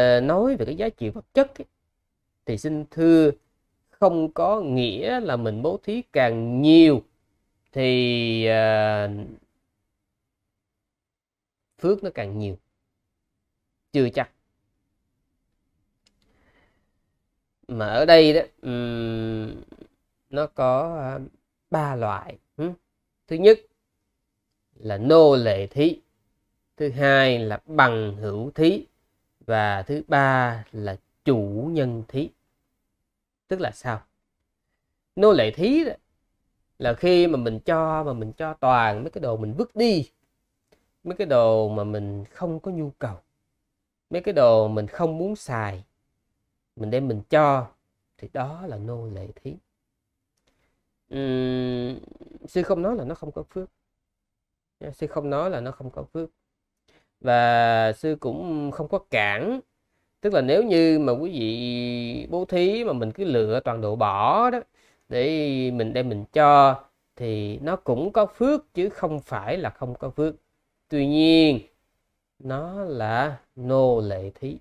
Ờ, nói về cái giá trị vật chất ấy, thì xin thưa không có nghĩa là mình bố thí càng nhiều thì uh, phước nó càng nhiều chưa chắc mà ở đây đó um, nó có ờ, ba uh, loại thứ nhất là nô lệ thí thứ hai là bằng hữu thí và thứ ba là chủ nhân thí tức là sao nô lệ thí đó, là khi mà mình cho mà mình cho toàn mấy cái đồ mình vứt đi mấy cái đồ mà mình không có nhu cầu mấy cái đồ mình không muốn xài mình đem mình cho thì đó là nô lệ thí uhm, sư không nói là nó không có phước sư không nói là nó không có phước và sư cũng không có cản tức là nếu như mà quý vị bố thí mà mình cứ lựa toàn độ bỏ đó để mình đem mình cho thì nó cũng có phước chứ không phải là không có phước tuy nhiên nó là nô lệ thí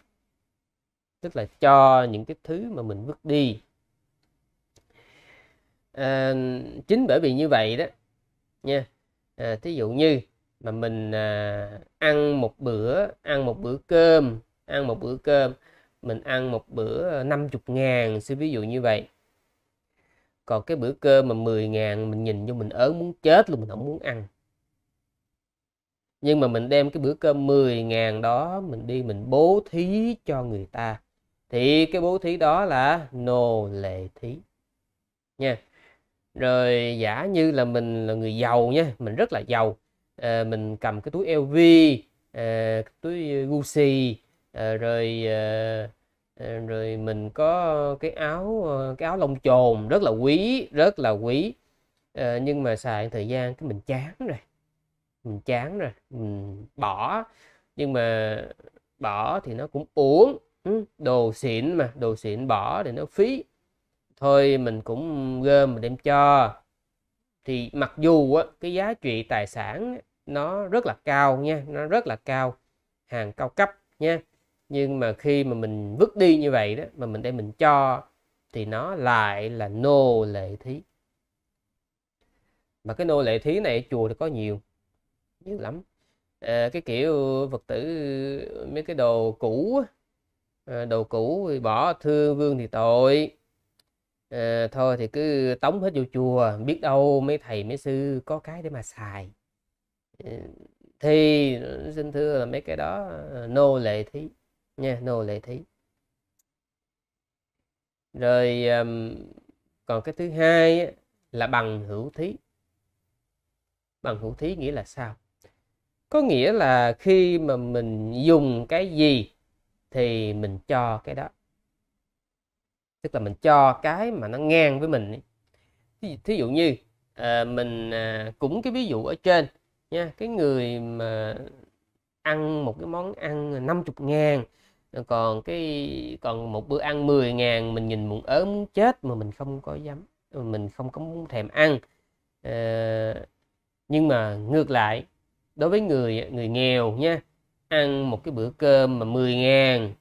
tức là cho những cái thứ mà mình vứt đi à, chính bởi vì như vậy đó nha à, thí dụ như mà mình à, ăn một bữa ăn một bữa cơm ăn một bữa cơm mình ăn một bữa 50 ờ, ngàn sẽ ví dụ như vậy còn cái bữa cơm mà 10 ngàn mình nhìn vô mình ớn muốn chết luôn mình không muốn ăn nhưng mà mình đem cái bữa cơm 10 ngàn đó mình đi mình bố thí cho người ta thì cái bố thí đó là nô lệ thí nha rồi giả như là mình là người giàu nha mình rất là giàu Ờ, mình cầm cái túi LV à, ờ, túi Gucci à, rồi à, rồi mình có cái áo cái áo lông chồn rất là quý rất là quý à, nhưng mà xài thời gian cái mình chán rồi mình chán rồi mình bỏ nhưng mà bỏ thì nó cũng uổng ừ, đồ xịn mà đồ xịn bỏ thì nó phí thôi mình cũng gom mình đem cho thì mặc dù á, cái giá trị tài sản nó rất là cao nha nó rất là cao hàng cao cấp nha nhưng mà khi mà mình vứt đi như vậy đó mà mình để mình cho thì nó lại là nô lệ thí mà cái nô lệ thí này chùa thì có nhiều nhiều lắm à, cái kiểu vật tử mấy cái đồ cũ à, đồ cũ thì bỏ thương vương thì tội à, thôi thì cứ tống hết vô chùa biết đâu mấy thầy mấy sư có cái để mà xài thì xin thưa là mấy cái đó nô lệ thí nha nô lệ thí rồi còn cái thứ hai là bằng hữu thí bằng hữu thí nghĩa là sao có nghĩa là khi mà mình dùng cái gì thì mình cho cái đó tức là mình cho cái mà nó ngang với mình thí, dụ như ờ, mình à, cũng cái ví dụ ở trên nha cái người mà ăn một cái món ăn 50 ngàn còn cái còn một bữa ăn 10 ngàn mình nhìn muốn ớm chết mà mình không có dám mình không có muốn thèm ăn à, nhưng mà ngược lại đối với người người nghèo nha ăn một cái bữa cơm mà 10 ngàn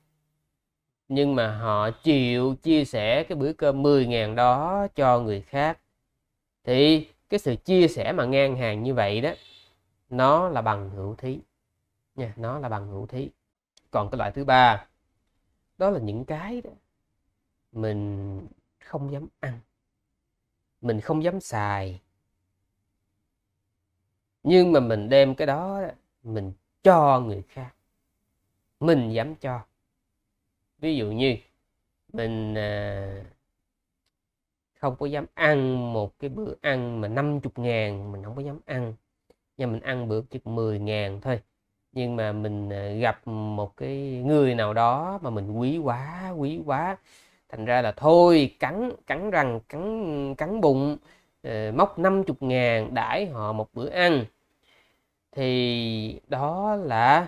nhưng mà họ chịu chia sẻ cái bữa cơm 10 ngàn đó cho người khác thì cái sự chia sẻ mà ngang hàng như vậy đó nó là bằng hữu thí nha nó là bằng hữu thí còn cái loại thứ ba đó là những cái đó mình không dám ăn mình không dám xài nhưng mà mình đem cái đó mình cho người khác mình dám cho ví dụ như mình à, không có dám ăn một cái bữa ăn mà 50 ngàn mình không có dám ăn và mình ăn bữa chỉ 10 ngàn thôi nhưng mà mình à, gặp một cái người nào đó mà mình quý quá quý quá thành ra là thôi cắn cắn răng cắn cắn bụng uh, móc 50 ngàn đãi họ một bữa ăn thì đó là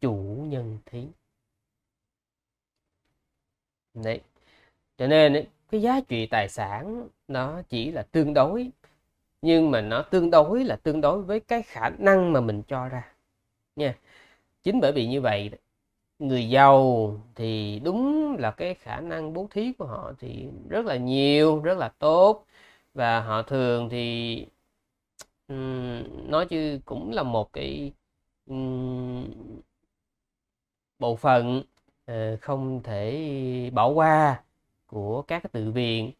chủ nhân thí đấy cho nên cái giá trị tài sản nó chỉ là tương đối nhưng mà nó tương đối là tương đối với cái khả năng mà mình cho ra nha chính bởi vì như vậy người giàu thì đúng là cái khả năng bố thí của họ thì rất là nhiều rất là tốt và họ thường thì um, nói chứ cũng là một cái um, bộ phận uh, không thể bỏ qua của các tự viện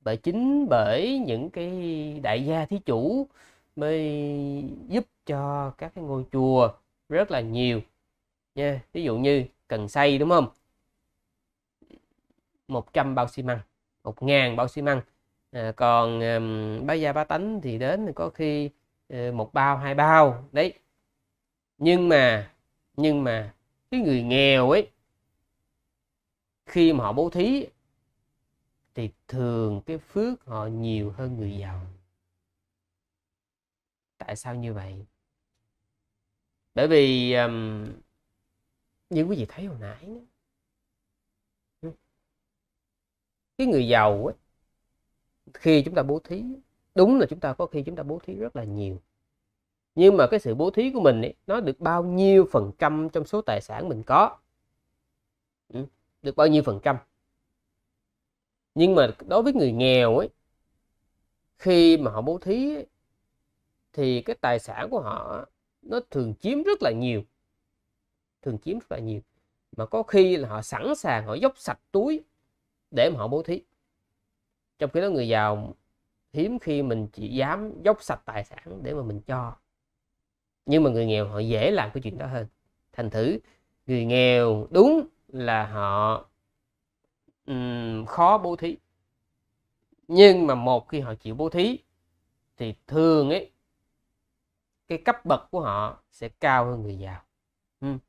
bởi chính bởi những cái đại gia thí chủ mới giúp cho các cái ngôi chùa rất là nhiều nha ví dụ như cần xây đúng không 100 bao xi măng 1.000 bao xi măng à, còn um, bá gia ba tánh thì đến có khi uh, một bao hai bao đấy nhưng mà nhưng mà cái người nghèo ấy khi mà họ bố thí thì thường cái phước họ nhiều hơn người giàu tại sao như vậy bởi vì um, như quý vị thấy hồi nãy đó. cái người giàu ấy, khi chúng ta bố thí đúng là chúng ta có khi chúng ta bố thí rất là nhiều nhưng mà cái sự bố thí của mình ấy, nó được bao nhiêu phần trăm trong số tài sản mình có được bao nhiêu phần trăm nhưng mà đối với người nghèo ấy khi mà họ bố thí ấy, thì cái tài sản của họ nó thường chiếm rất là nhiều thường chiếm rất là nhiều mà có khi là họ sẵn sàng họ dốc sạch túi để mà họ bố thí trong khi đó người giàu hiếm khi mình chỉ dám dốc sạch tài sản để mà mình cho nhưng mà người nghèo họ dễ làm cái chuyện đó hơn thành thử người nghèo đúng là họ um, khó bố thí nhưng mà một khi họ chịu bố thí thì thường ấy cái cấp bậc của họ sẽ cao hơn người giàu